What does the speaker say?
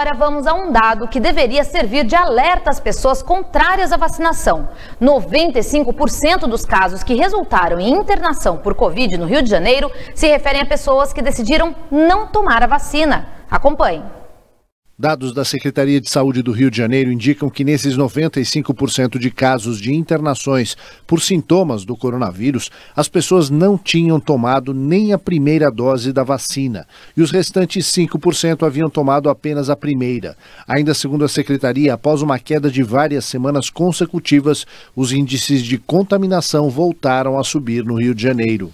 Agora vamos a um dado que deveria servir de alerta às pessoas contrárias à vacinação. 95% dos casos que resultaram em internação por Covid no Rio de Janeiro se referem a pessoas que decidiram não tomar a vacina. Acompanhe. Dados da Secretaria de Saúde do Rio de Janeiro indicam que nesses 95% de casos de internações por sintomas do coronavírus, as pessoas não tinham tomado nem a primeira dose da vacina e os restantes 5% haviam tomado apenas a primeira. Ainda segundo a secretaria, após uma queda de várias semanas consecutivas, os índices de contaminação voltaram a subir no Rio de Janeiro.